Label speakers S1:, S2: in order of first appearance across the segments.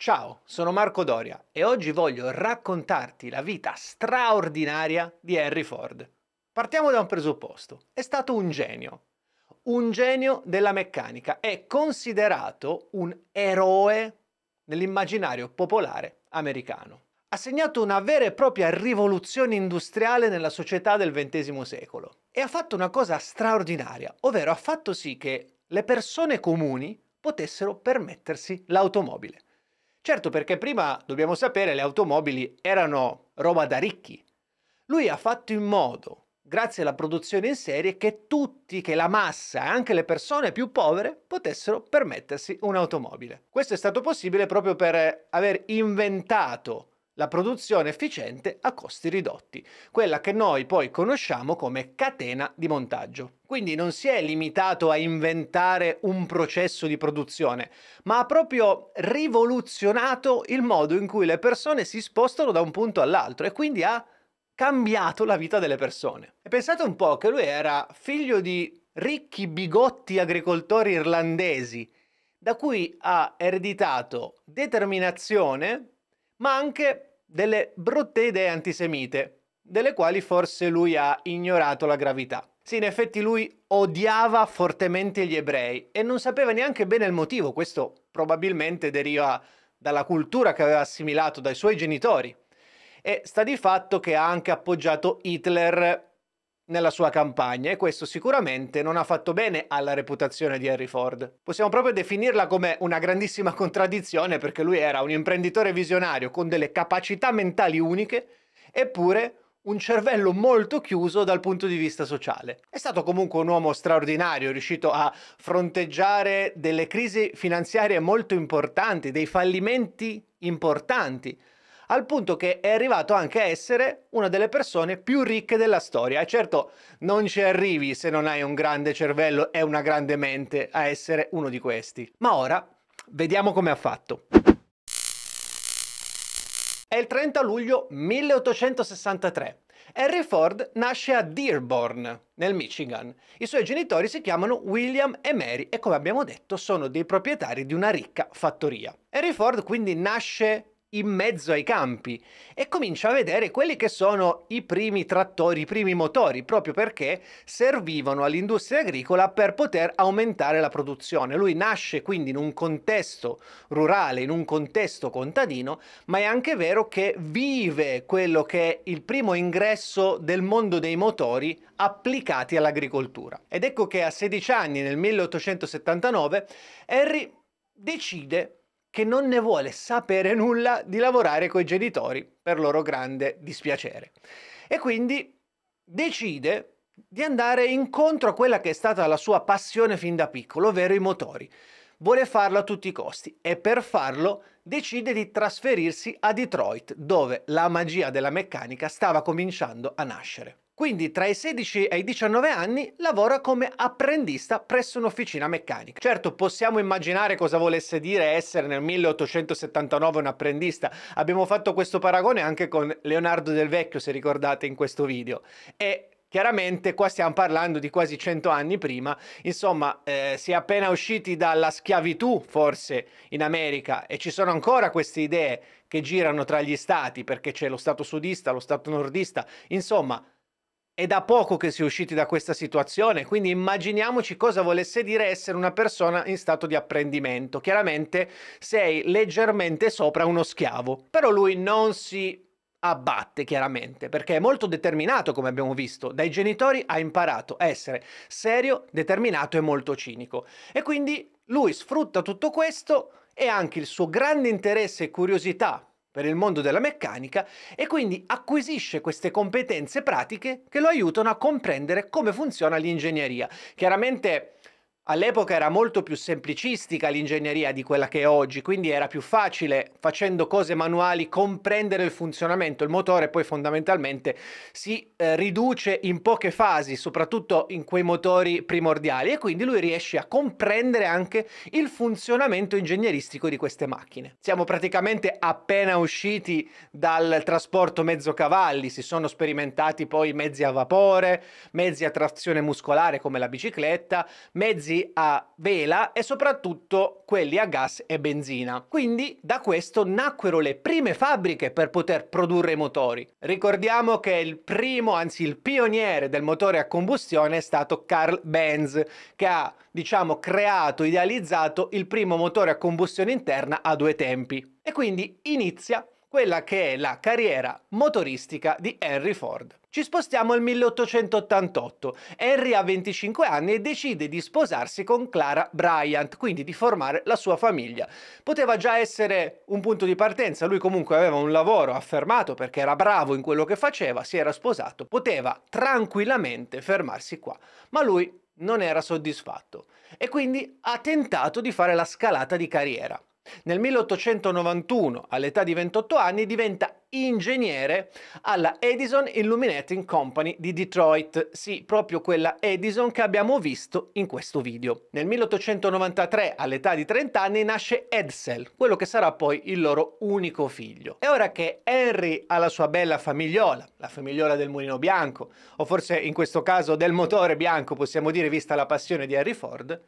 S1: Ciao, sono Marco Doria e oggi voglio raccontarti la vita straordinaria di Henry Ford. Partiamo da un presupposto. È stato un genio. Un genio della meccanica. È considerato un eroe nell'immaginario popolare americano. Ha segnato una vera e propria rivoluzione industriale nella società del XX secolo. E ha fatto una cosa straordinaria, ovvero ha fatto sì che le persone comuni potessero permettersi l'automobile. Certo perché prima, dobbiamo sapere, le automobili erano roba da ricchi. Lui ha fatto in modo, grazie alla produzione in serie, che tutti, che la massa e anche le persone più povere potessero permettersi un'automobile. Questo è stato possibile proprio per aver inventato la produzione efficiente a costi ridotti, quella che noi poi conosciamo come catena di montaggio. Quindi non si è limitato a inventare un processo di produzione, ma ha proprio rivoluzionato il modo in cui le persone si spostano da un punto all'altro e quindi ha cambiato la vita delle persone. E pensate un po' che lui era figlio di ricchi bigotti agricoltori irlandesi, da cui ha ereditato determinazione, ma anche delle brutte idee antisemite, delle quali forse lui ha ignorato la gravità. Sì, in effetti lui odiava fortemente gli ebrei e non sapeva neanche bene il motivo, questo probabilmente deriva dalla cultura che aveva assimilato dai suoi genitori. E sta di fatto che ha anche appoggiato Hitler nella sua campagna e questo sicuramente non ha fatto bene alla reputazione di Henry Ford. Possiamo proprio definirla come una grandissima contraddizione perché lui era un imprenditore visionario con delle capacità mentali uniche, eppure un cervello molto chiuso dal punto di vista sociale. È stato comunque un uomo straordinario, riuscito a fronteggiare delle crisi finanziarie molto importanti, dei fallimenti importanti, al punto che è arrivato anche a essere una delle persone più ricche della storia. E certo non ci arrivi se non hai un grande cervello e una grande mente a essere uno di questi. Ma ora vediamo come ha fatto. È il 30 luglio 1863. Henry Ford nasce a Dearborn, nel Michigan. I suoi genitori si chiamano William e Mary e come abbiamo detto sono dei proprietari di una ricca fattoria. Henry Ford quindi nasce in mezzo ai campi e comincia a vedere quelli che sono i primi trattori, i primi motori, proprio perché servivano all'industria agricola per poter aumentare la produzione. Lui nasce quindi in un contesto rurale, in un contesto contadino, ma è anche vero che vive quello che è il primo ingresso del mondo dei motori applicati all'agricoltura. Ed ecco che a 16 anni, nel 1879, Henry decide che non ne vuole sapere nulla di lavorare coi genitori, per loro grande dispiacere. E quindi decide di andare incontro a quella che è stata la sua passione fin da piccolo, ovvero i motori. Vuole farlo a tutti i costi e per farlo decide di trasferirsi a Detroit, dove la magia della meccanica stava cominciando a nascere. Quindi tra i 16 e i 19 anni lavora come apprendista presso un'officina meccanica. Certo, possiamo immaginare cosa volesse dire essere nel 1879 un apprendista. Abbiamo fatto questo paragone anche con Leonardo del Vecchio, se ricordate in questo video. E Chiaramente qua stiamo parlando di quasi 100 anni prima, insomma eh, si è appena usciti dalla schiavitù forse in America e ci sono ancora queste idee che girano tra gli stati perché c'è lo stato sudista, lo stato nordista, insomma è da poco che si è usciti da questa situazione, quindi immaginiamoci cosa volesse dire essere una persona in stato di apprendimento. Chiaramente sei leggermente sopra uno schiavo, però lui non si abbatte chiaramente perché è molto determinato come abbiamo visto dai genitori ha imparato a essere serio determinato e molto cinico e quindi lui sfrutta tutto questo e anche il suo grande interesse e curiosità per il mondo della meccanica e quindi acquisisce queste competenze pratiche che lo aiutano a comprendere come funziona l'ingegneria. Chiaramente All'epoca era molto più semplicistica l'ingegneria di quella che è oggi, quindi era più facile, facendo cose manuali, comprendere il funzionamento. Il motore poi fondamentalmente si eh, riduce in poche fasi, soprattutto in quei motori primordiali, e quindi lui riesce a comprendere anche il funzionamento ingegneristico di queste macchine. Siamo praticamente appena usciti dal trasporto mezzo cavalli, si sono sperimentati poi mezzi a vapore, mezzi a trazione muscolare come la bicicletta, mezzi quelli a vela e soprattutto quelli a gas e benzina. Quindi da questo nacquero le prime fabbriche per poter produrre motori. Ricordiamo che il primo, anzi il pioniere del motore a combustione è stato Carl Benz, che ha, diciamo, creato, idealizzato il primo motore a combustione interna a due tempi. E quindi inizia quella che è la carriera motoristica di Henry Ford. Ci spostiamo al 1888. Henry ha 25 anni e decide di sposarsi con Clara Bryant, quindi di formare la sua famiglia. Poteva già essere un punto di partenza, lui comunque aveva un lavoro affermato perché era bravo in quello che faceva, si era sposato, poteva tranquillamente fermarsi qua, ma lui non era soddisfatto e quindi ha tentato di fare la scalata di carriera. Nel 1891, all'età di 28 anni, diventa ingegnere alla Edison Illuminating Company di Detroit. Sì, proprio quella Edison che abbiamo visto in questo video. Nel 1893, all'età di 30 anni, nasce Edsel, quello che sarà poi il loro unico figlio. E ora che Henry ha la sua bella famigliola, la famigliola del mulino bianco, o forse in questo caso del motore bianco, possiamo dire, vista la passione di Harry Ford,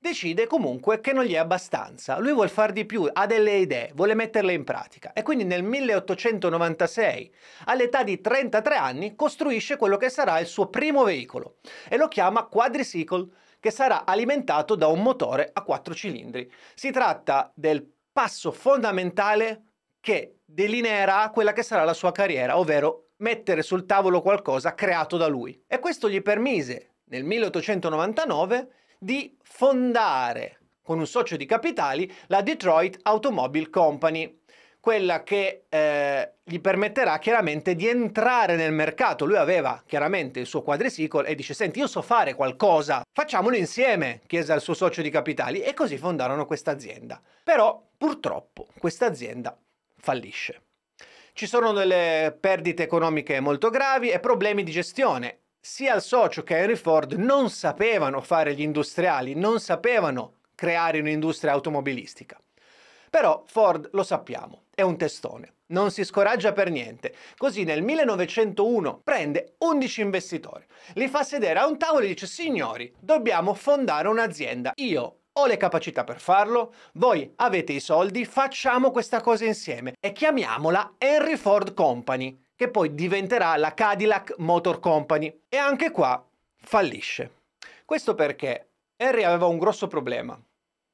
S1: decide comunque che non gli è abbastanza, lui vuole far di più, ha delle idee, vuole metterle in pratica e quindi nel 1896, all'età di 33 anni, costruisce quello che sarà il suo primo veicolo e lo chiama quadricycle, che sarà alimentato da un motore a quattro cilindri. Si tratta del passo fondamentale che delineerà quella che sarà la sua carriera, ovvero mettere sul tavolo qualcosa creato da lui. E questo gli permise nel 1899 di fondare con un socio di capitali la Detroit Automobile Company, quella che eh, gli permetterà chiaramente di entrare nel mercato. Lui aveva chiaramente il suo quadriciclo e dice senti io so fare qualcosa, facciamolo insieme, chiese al suo socio di capitali e così fondarono questa azienda. Però purtroppo questa azienda fallisce. Ci sono delle perdite economiche molto gravi e problemi di gestione sia il socio che Henry Ford non sapevano fare gli industriali, non sapevano creare un'industria automobilistica. Però Ford lo sappiamo, è un testone, non si scoraggia per niente. Così nel 1901 prende 11 investitori, li fa sedere a un tavolo e dice signori, dobbiamo fondare un'azienda. Io ho le capacità per farlo, voi avete i soldi, facciamo questa cosa insieme e chiamiamola Henry Ford Company che poi diventerà la Cadillac Motor Company. E anche qua fallisce. Questo perché Harry aveva un grosso problema.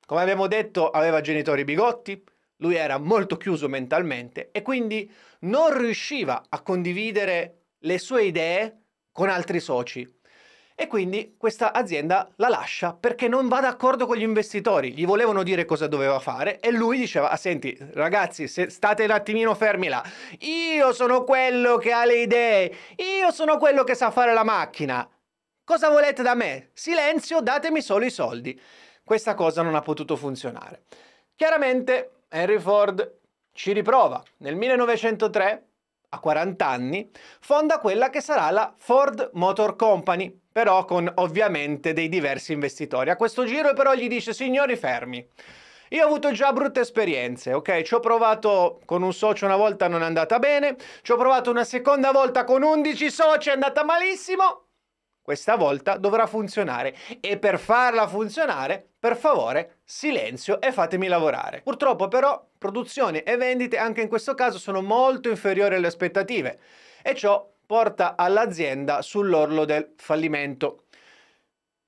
S1: Come abbiamo detto, aveva genitori bigotti, lui era molto chiuso mentalmente e quindi non riusciva a condividere le sue idee con altri soci e quindi questa azienda la lascia perché non va d'accordo con gli investitori, gli volevano dire cosa doveva fare e lui diceva ah, senti ragazzi se state un attimino fermi là, io sono quello che ha le idee, io sono quello che sa fare la macchina, cosa volete da me? Silenzio, datemi solo i soldi. Questa cosa non ha potuto funzionare. Chiaramente Henry Ford ci riprova. Nel 1903, a 40 anni, fonda quella che sarà la Ford Motor Company, però con ovviamente dei diversi investitori. A questo giro però gli dice signori fermi. Io ho avuto già brutte esperienze, ok? Ci ho provato con un socio una volta non è andata bene, ci ho provato una seconda volta con 11 soci è andata malissimo. Questa volta dovrà funzionare e per farla funzionare, per favore, silenzio e fatemi lavorare. Purtroppo però produzione e vendite anche in questo caso sono molto inferiori alle aspettative e ciò porta all'azienda sull'orlo del fallimento.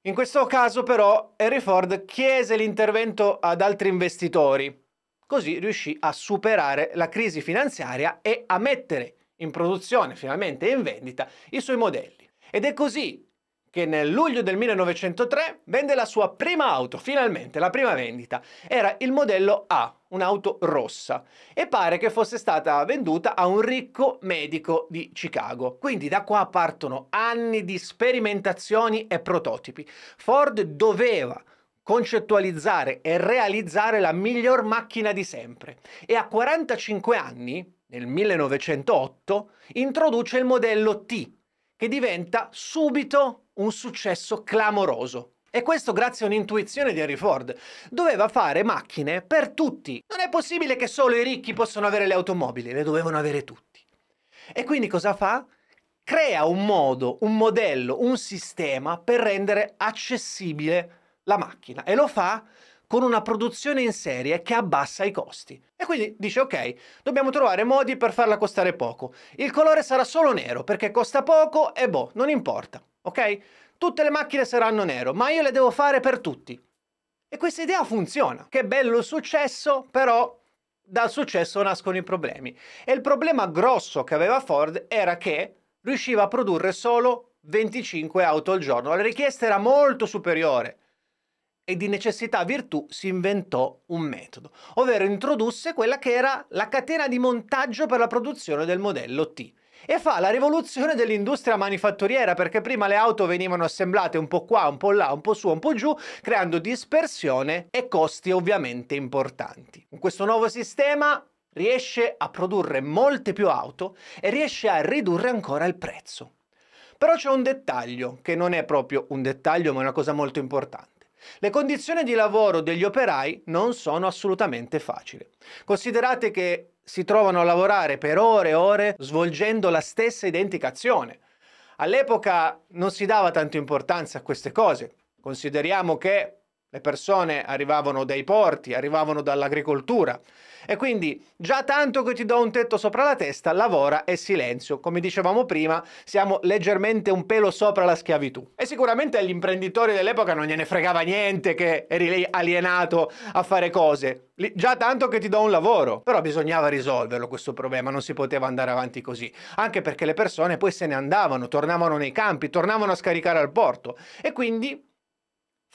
S1: In questo caso però Henry Ford chiese l'intervento ad altri investitori, così riuscì a superare la crisi finanziaria e a mettere in produzione, finalmente in vendita, i suoi modelli. Ed è così che nel luglio del 1903 vende la sua prima auto, finalmente la prima vendita. Era il modello A, un'auto rossa, e pare che fosse stata venduta a un ricco medico di Chicago. Quindi da qua partono anni di sperimentazioni e prototipi. Ford doveva concettualizzare e realizzare la miglior macchina di sempre e a 45 anni, nel 1908, introduce il modello T che diventa subito un successo clamoroso. E questo grazie a un'intuizione di Harry Ford. Doveva fare macchine per tutti. Non è possibile che solo i ricchi possano avere le automobili, le dovevano avere tutti. E quindi cosa fa? Crea un modo, un modello, un sistema per rendere accessibile la macchina. E lo fa con una produzione in serie che abbassa i costi. E quindi dice ok, dobbiamo trovare modi per farla costare poco. Il colore sarà solo nero perché costa poco e boh, non importa, ok? Tutte le macchine saranno nero, ma io le devo fare per tutti. E questa idea funziona. Che bello il successo, però dal successo nascono i problemi. E il problema grosso che aveva Ford era che riusciva a produrre solo 25 auto al giorno. La richiesta era molto superiore e di necessità virtù si inventò un metodo, ovvero introdusse quella che era la catena di montaggio per la produzione del modello T. E fa la rivoluzione dell'industria manifatturiera perché prima le auto venivano assemblate un po' qua, un po' là, un po' su, un po' giù, creando dispersione e costi ovviamente importanti. Con questo nuovo sistema riesce a produrre molte più auto e riesce a ridurre ancora il prezzo. Però c'è un dettaglio che non è proprio un dettaglio ma è una cosa molto importante. Le condizioni di lavoro degli operai non sono assolutamente facili. Considerate che si trovano a lavorare per ore e ore svolgendo la stessa identica azione. All'epoca non si dava tanta importanza a queste cose. Consideriamo che le persone arrivavano dai porti, arrivavano dall'agricoltura. E quindi già tanto che ti do un tetto sopra la testa, lavora e silenzio. Come dicevamo prima, siamo leggermente un pelo sopra la schiavitù. E sicuramente agli imprenditori dell'epoca non gliene fregava niente che eri alienato a fare cose. Lì, già tanto che ti do un lavoro. Però bisognava risolverlo questo problema, non si poteva andare avanti così. Anche perché le persone poi se ne andavano, tornavano nei campi, tornavano a scaricare al porto. E quindi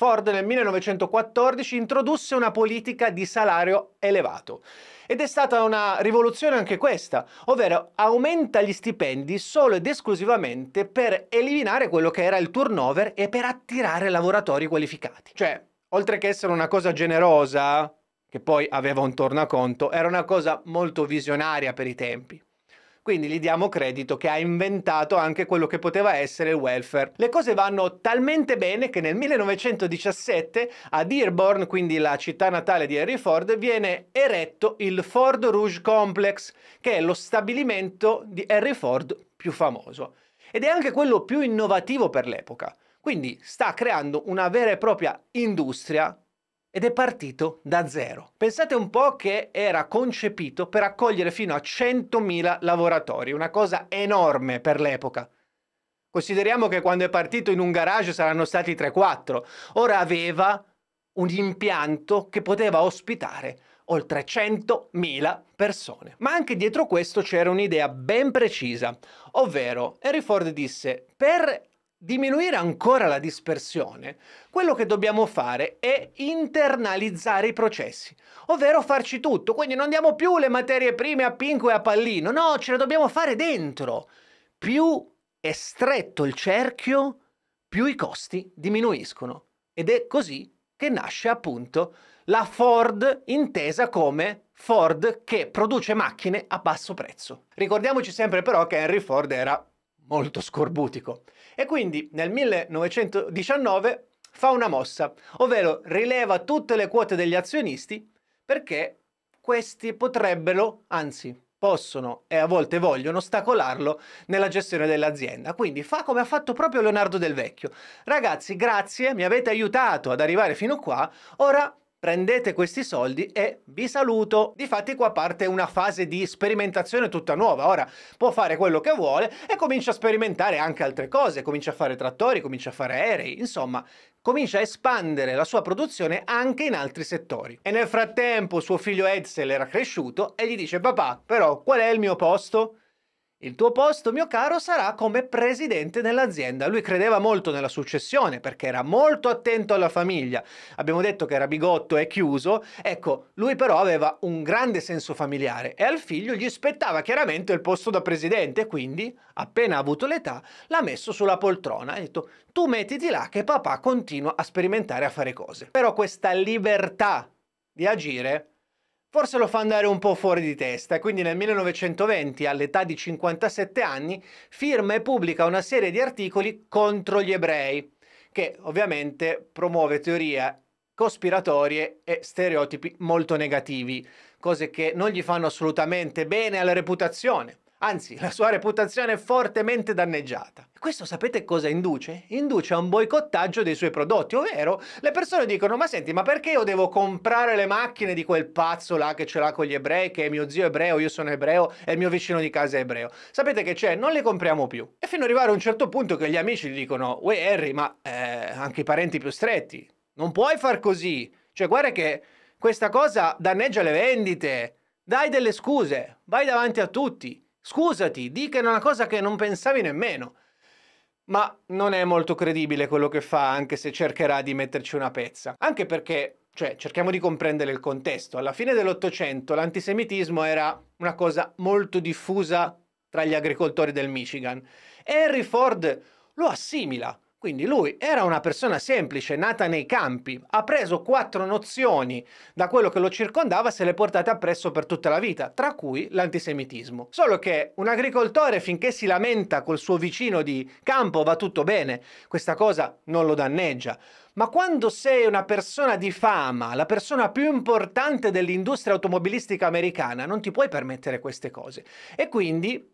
S1: Ford nel 1914 introdusse una politica di salario elevato. Ed è stata una rivoluzione anche questa, ovvero aumenta gli stipendi solo ed esclusivamente per eliminare quello che era il turnover e per attirare lavoratori qualificati. Cioè, oltre che essere una cosa generosa, che poi aveva un tornaconto, era una cosa molto visionaria per i tempi. Quindi gli diamo credito che ha inventato anche quello che poteva essere il welfare. Le cose vanno talmente bene che nel 1917 a Dearborn, quindi la città natale di Henry Ford, viene eretto il Ford Rouge Complex, che è lo stabilimento di Henry Ford più famoso. Ed è anche quello più innovativo per l'epoca. Quindi sta creando una vera e propria industria ed è partito da zero. Pensate un po' che era concepito per accogliere fino a 100.000 lavoratori, una cosa enorme per l'epoca. Consideriamo che quando è partito in un garage saranno stati 3-4, ora aveva un impianto che poteva ospitare oltre 100.000 persone. Ma anche dietro questo c'era un'idea ben precisa, ovvero Henry Ford disse per diminuire ancora la dispersione, quello che dobbiamo fare è internalizzare i processi, ovvero farci tutto. Quindi non diamo più le materie prime a Pinco e a Pallino, no, ce le dobbiamo fare dentro. Più è stretto il cerchio, più i costi diminuiscono. Ed è così che nasce appunto la Ford intesa come Ford che produce macchine a basso prezzo. Ricordiamoci sempre però che Henry Ford era molto scorbutico. E quindi nel 1919 fa una mossa, ovvero rileva tutte le quote degli azionisti perché questi potrebbero, anzi possono e a volte vogliono ostacolarlo nella gestione dell'azienda. Quindi fa come ha fatto proprio Leonardo del Vecchio. Ragazzi, grazie, mi avete aiutato ad arrivare fino qua, ora prendete questi soldi e vi saluto. Difatti qua parte una fase di sperimentazione tutta nuova, ora può fare quello che vuole e comincia a sperimentare anche altre cose, comincia a fare trattori, comincia a fare aerei, insomma comincia a espandere la sua produzione anche in altri settori. E nel frattempo suo figlio Edsel era cresciuto e gli dice papà però qual è il mio posto? Il tuo posto, mio caro, sarà come presidente dell'azienda. Lui credeva molto nella successione perché era molto attento alla famiglia. Abbiamo detto che era bigotto e chiuso. Ecco, lui però aveva un grande senso familiare e al figlio gli spettava chiaramente il posto da presidente. Quindi, appena ha avuto l'età, l'ha messo sulla poltrona e ha detto tu mettiti là che papà continua a sperimentare a fare cose. Però questa libertà di agire Forse lo fa andare un po' fuori di testa, quindi nel 1920, all'età di 57 anni, firma e pubblica una serie di articoli contro gli ebrei, che ovviamente promuove teorie cospiratorie e stereotipi molto negativi, cose che non gli fanno assolutamente bene alla reputazione. Anzi, la sua reputazione è fortemente danneggiata. Questo sapete cosa induce? Induce a un boicottaggio dei suoi prodotti, ovvero le persone dicono ma senti ma perché io devo comprare le macchine di quel pazzo là che ce l'ha con gli ebrei, che è mio zio ebreo, io sono ebreo e il mio vicino di casa è ebreo. Sapete che c'è? Non le compriamo più. E fino ad arrivare a un certo punto che gli amici gli dicono uè Harry ma eh, anche i parenti più stretti, non puoi far così. Cioè guarda che questa cosa danneggia le vendite. Dai delle scuse, vai davanti a tutti. Scusati, dica una cosa che non pensavi nemmeno. Ma non è molto credibile quello che fa, anche se cercherà di metterci una pezza. Anche perché, cioè, cerchiamo di comprendere il contesto. Alla fine dell'Ottocento l'antisemitismo era una cosa molto diffusa tra gli agricoltori del Michigan. Henry Ford lo assimila quindi lui era una persona semplice, nata nei campi, ha preso quattro nozioni da quello che lo circondava e se le portate appresso per tutta la vita, tra cui l'antisemitismo. Solo che un agricoltore finché si lamenta col suo vicino di campo va tutto bene, questa cosa non lo danneggia. Ma quando sei una persona di fama, la persona più importante dell'industria automobilistica americana, non ti puoi permettere queste cose. E quindi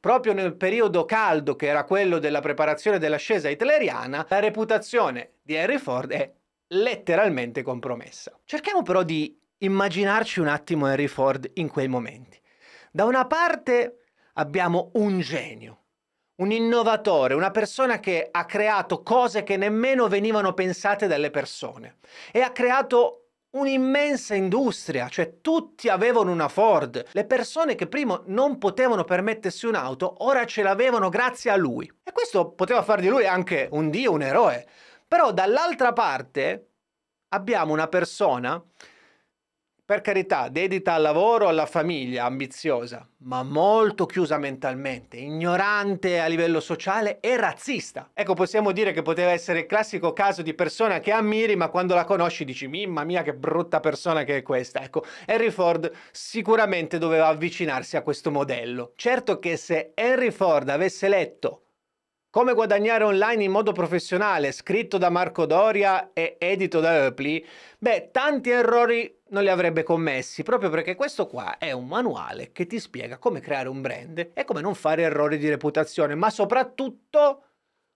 S1: proprio nel periodo caldo che era quello della preparazione dell'ascesa hitleriana, la reputazione di Henry Ford è letteralmente compromessa. Cerchiamo però di immaginarci un attimo Henry Ford in quei momenti. Da una parte abbiamo un genio, un innovatore, una persona che ha creato cose che nemmeno venivano pensate dalle persone e ha creato un'immensa industria, cioè tutti avevano una Ford. Le persone che prima non potevano permettersi un'auto, ora ce l'avevano grazie a lui. E questo poteva far di lui anche un dio, un eroe. Però dall'altra parte abbiamo una persona per carità, dedita al lavoro, alla famiglia, ambiziosa, ma molto chiusa mentalmente, ignorante a livello sociale e razzista. Ecco, possiamo dire che poteva essere il classico caso di persona che ammiri, ma quando la conosci dici, mamma mia che brutta persona che è questa. Ecco, Henry Ford sicuramente doveva avvicinarsi a questo modello. Certo che se Henry Ford avesse letto come guadagnare online in modo professionale, scritto da Marco Doria e edito da Oakley, beh, tanti errori non li avrebbe commessi, proprio perché questo qua è un manuale che ti spiega come creare un brand e come non fare errori di reputazione, ma soprattutto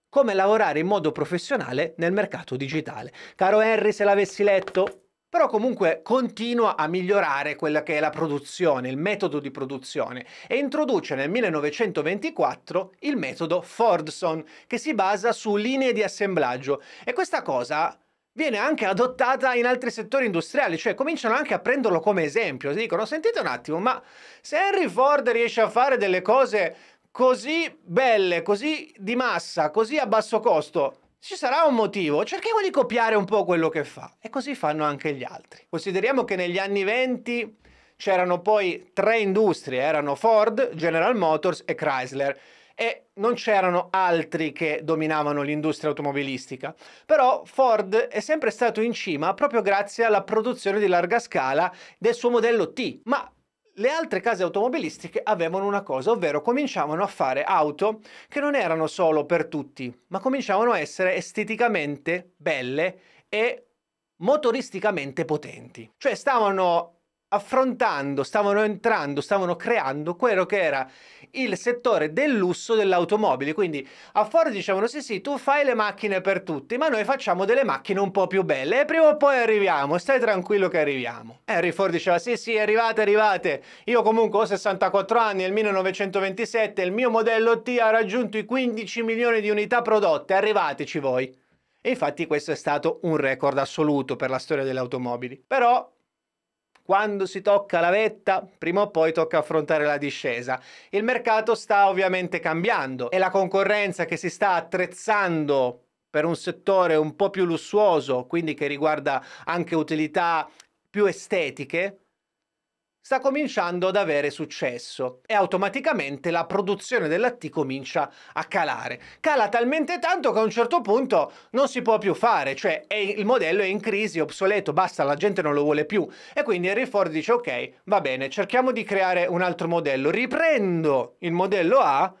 S1: come lavorare in modo professionale nel mercato digitale. Caro Henry, se l'avessi letto, però comunque continua a migliorare quella che è la produzione, il metodo di produzione e introduce nel 1924 il metodo Fordson che si basa su linee di assemblaggio e questa cosa viene anche adottata in altri settori industriali, cioè cominciano anche a prenderlo come esempio, si dicono sentite un attimo, ma se Henry Ford riesce a fare delle cose così belle, così di massa, così a basso costo, ci sarà un motivo, cerchiamo di copiare un po' quello che fa e così fanno anche gli altri. Consideriamo che negli anni 20 c'erano poi tre industrie, erano Ford, General Motors e Chrysler e non c'erano altri che dominavano l'industria automobilistica. Però Ford è sempre stato in cima proprio grazie alla produzione di larga scala del suo modello T, ma le altre case automobilistiche avevano una cosa, ovvero cominciavano a fare auto che non erano solo per tutti, ma cominciavano a essere esteticamente belle e motoristicamente potenti. Cioè stavano affrontando, stavano entrando, stavano creando quello che era il settore del lusso dell'automobile. Quindi a Ford dicevano sì sì, tu fai le macchine per tutti, ma noi facciamo delle macchine un po' più belle e prima o poi arriviamo, stai tranquillo che arriviamo. Henry Ford diceva sì sì, arrivate, arrivate, io comunque ho 64 anni, nel 1927 il mio modello T ha raggiunto i 15 milioni di unità prodotte, arrivateci voi. E infatti questo è stato un record assoluto per la storia delle automobili. Però quando si tocca la vetta, prima o poi tocca affrontare la discesa. Il mercato sta ovviamente cambiando e la concorrenza che si sta attrezzando per un settore un po' più lussuoso, quindi che riguarda anche utilità più estetiche, sta cominciando ad avere successo e automaticamente la produzione del latte comincia a calare. Cala talmente tanto che a un certo punto non si può più fare, cioè il modello è in crisi, è obsoleto, basta, la gente non lo vuole più. E quindi Henry Ford dice ok, va bene, cerchiamo di creare un altro modello, riprendo il modello A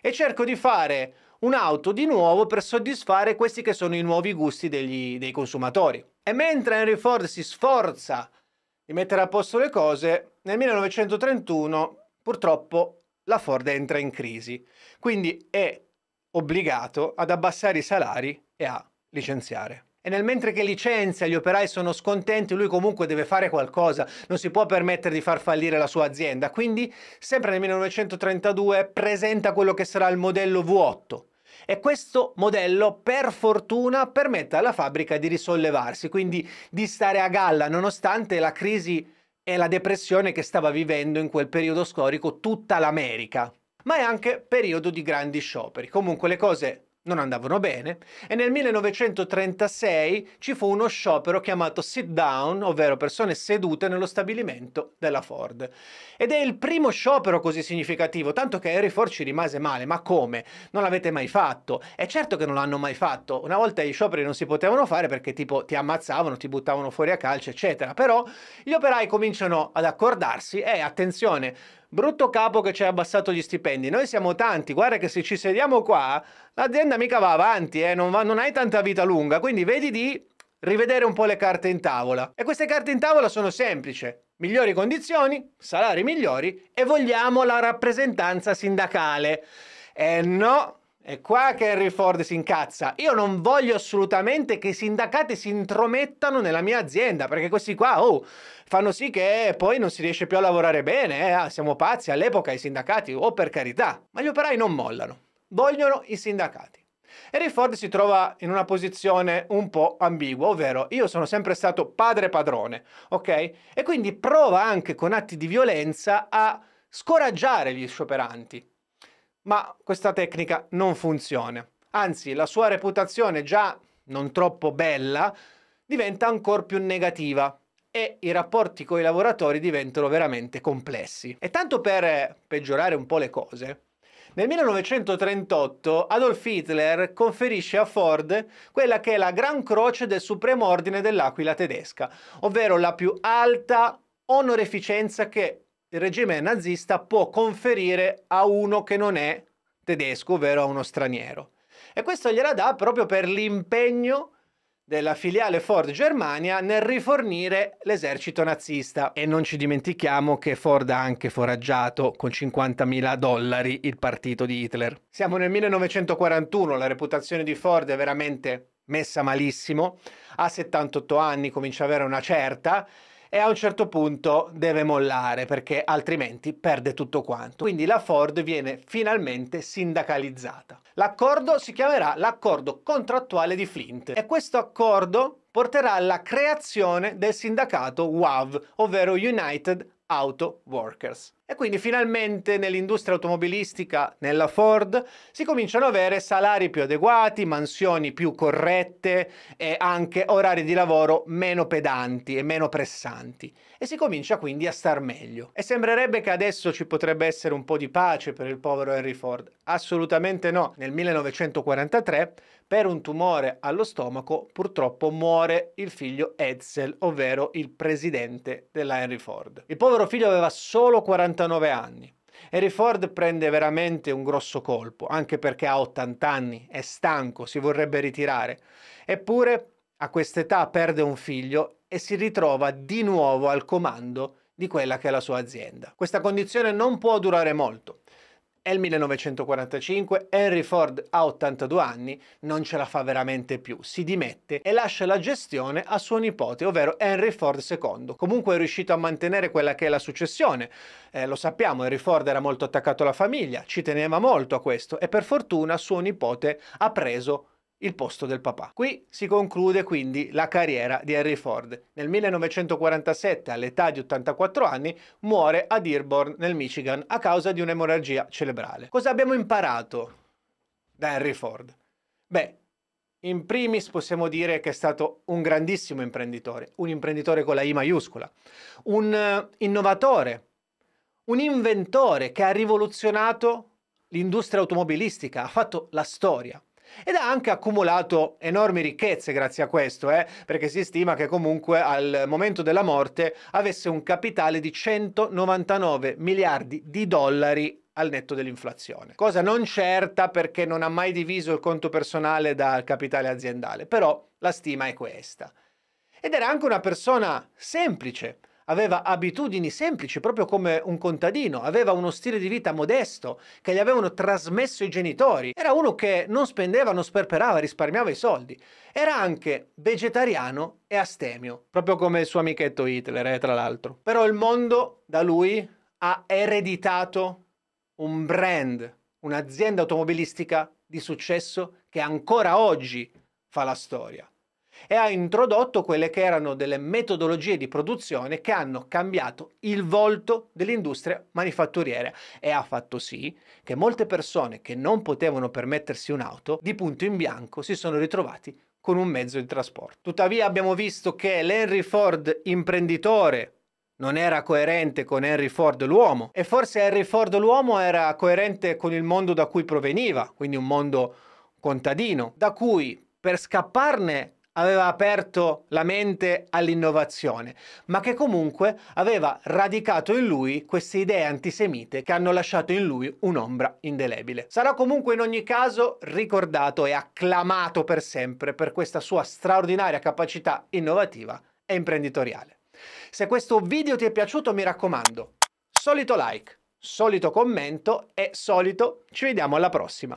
S1: e cerco di fare un'auto di nuovo per soddisfare questi che sono i nuovi gusti degli, dei consumatori. E mentre Henry Ford si sforza di mettere a posto le cose, nel 1931 purtroppo la Ford entra in crisi, quindi è obbligato ad abbassare i salari e a licenziare. E nel mentre che licenzia, gli operai sono scontenti, lui comunque deve fare qualcosa, non si può permettere di far fallire la sua azienda. Quindi, sempre nel 1932, presenta quello che sarà il modello vuoto, e questo modello per fortuna permette alla fabbrica di risollevarsi, quindi di stare a galla nonostante la crisi e la depressione che stava vivendo in quel periodo storico tutta l'America. Ma è anche periodo di grandi scioperi. Comunque le cose non andavano bene e nel 1936 ci fu uno sciopero chiamato sit down, ovvero persone sedute nello stabilimento della Ford. Ed è il primo sciopero così significativo, tanto che Harry Ford ci rimase male, ma come? Non l'avete mai fatto? È certo che non l'hanno mai fatto, una volta gli scioperi non si potevano fare perché tipo ti ammazzavano, ti buttavano fuori a calcio, eccetera, però gli operai cominciano ad accordarsi e attenzione, brutto capo che ci ha abbassato gli stipendi. Noi siamo tanti, guarda che se ci sediamo qua, l'azienda mica va avanti, eh? non, va, non hai tanta vita lunga, quindi vedi di rivedere un po' le carte in tavola. E queste carte in tavola sono semplici. Migliori condizioni, salari migliori e vogliamo la rappresentanza sindacale. Eh no, è qua che Henry Ford si incazza. Io non voglio assolutamente che i sindacati si intromettano nella mia azienda, perché questi qua, oh, fanno sì che poi non si riesce più a lavorare bene. Eh? Ah, siamo pazzi all'epoca i sindacati, oh per carità. Ma gli operai non mollano, vogliono i sindacati. Henry Ford si trova in una posizione un po' ambigua, ovvero io sono sempre stato padre padrone, ok? E quindi prova anche con atti di violenza a scoraggiare gli scioperanti ma questa tecnica non funziona. Anzi, la sua reputazione già non troppo bella diventa ancora più negativa e i rapporti con i lavoratori diventano veramente complessi. E tanto per eh, peggiorare un po' le cose, nel 1938 Adolf Hitler conferisce a Ford quella che è la Gran Croce del Supremo Ordine dell'Aquila tedesca, ovvero la più alta onoreficenza che il regime nazista può conferire a uno che non è tedesco, ovvero a uno straniero. E questo gliela dà proprio per l'impegno della filiale Ford Germania nel rifornire l'esercito nazista. E non ci dimentichiamo che Ford ha anche foraggiato con 50.000 dollari il partito di Hitler. Siamo nel 1941, la reputazione di Ford è veramente messa malissimo, ha 78 anni, comincia ad avere una certa, e a un certo punto deve mollare perché altrimenti perde tutto quanto. Quindi la Ford viene finalmente sindacalizzata. L'accordo si chiamerà l'accordo contrattuale di Flint e questo accordo porterà alla creazione del sindacato WAV, ovvero United Auto Workers. E quindi finalmente nell'industria automobilistica, nella Ford, si cominciano ad avere salari più adeguati, mansioni più corrette e anche orari di lavoro meno pedanti e meno pressanti. E si comincia quindi a star meglio. E sembrerebbe che adesso ci potrebbe essere un po' di pace per il povero Henry Ford. Assolutamente no. Nel 1943, per un tumore allo stomaco, purtroppo muore il figlio Edsel, ovvero il presidente della Henry Ford. Il povero figlio aveva solo 40 39 anni. Henry Ford prende veramente un grosso colpo, anche perché ha 80 anni, è stanco, si vorrebbe ritirare. Eppure a quest'età perde un figlio e si ritrova di nuovo al comando di quella che è la sua azienda. Questa condizione non può durare molto. È il 1945, Henry Ford ha 82 anni, non ce la fa veramente più, si dimette e lascia la gestione a suo nipote, ovvero Henry Ford II. Comunque è riuscito a mantenere quella che è la successione. Eh, lo sappiamo, Henry Ford era molto attaccato alla famiglia, ci teneva molto a questo e per fortuna suo nipote ha preso il posto del papà. Qui si conclude quindi la carriera di Henry Ford. Nel 1947, all'età di 84 anni, muore a Dearborn, nel Michigan, a causa di un'emorragia cerebrale. Cosa abbiamo imparato da Henry Ford? Beh, in primis possiamo dire che è stato un grandissimo imprenditore, un imprenditore con la I maiuscola, un eh, innovatore, un inventore che ha rivoluzionato l'industria automobilistica, ha fatto la storia ed ha anche accumulato enormi ricchezze grazie a questo, eh? perché si stima che comunque al momento della morte avesse un capitale di 199 miliardi di dollari al netto dell'inflazione. Cosa non certa perché non ha mai diviso il conto personale dal capitale aziendale, però la stima è questa. Ed era anche una persona semplice, aveva abitudini semplici, proprio come un contadino, aveva uno stile di vita modesto che gli avevano trasmesso i genitori, era uno che non spendeva, non sperperava, risparmiava i soldi, era anche vegetariano e astemio, proprio come il suo amichetto Hitler, eh, tra l'altro. Però il mondo da lui ha ereditato un brand, un'azienda automobilistica di successo che ancora oggi fa la storia e ha introdotto quelle che erano delle metodologie di produzione che hanno cambiato il volto dell'industria manifatturiera e ha fatto sì che molte persone che non potevano permettersi un'auto di punto in bianco si sono ritrovati con un mezzo di trasporto. Tuttavia abbiamo visto che l'Henry Ford imprenditore non era coerente con Henry Ford l'uomo e forse Henry Ford l'uomo era coerente con il mondo da cui proveniva, quindi un mondo contadino, da cui per scapparne aveva aperto la mente all'innovazione, ma che comunque aveva radicato in lui queste idee antisemite che hanno lasciato in lui un'ombra indelebile. Sarà comunque in ogni caso ricordato e acclamato per sempre per questa sua straordinaria capacità innovativa e imprenditoriale. Se questo video ti è piaciuto mi raccomando, solito like, solito commento e solito ci vediamo alla prossima.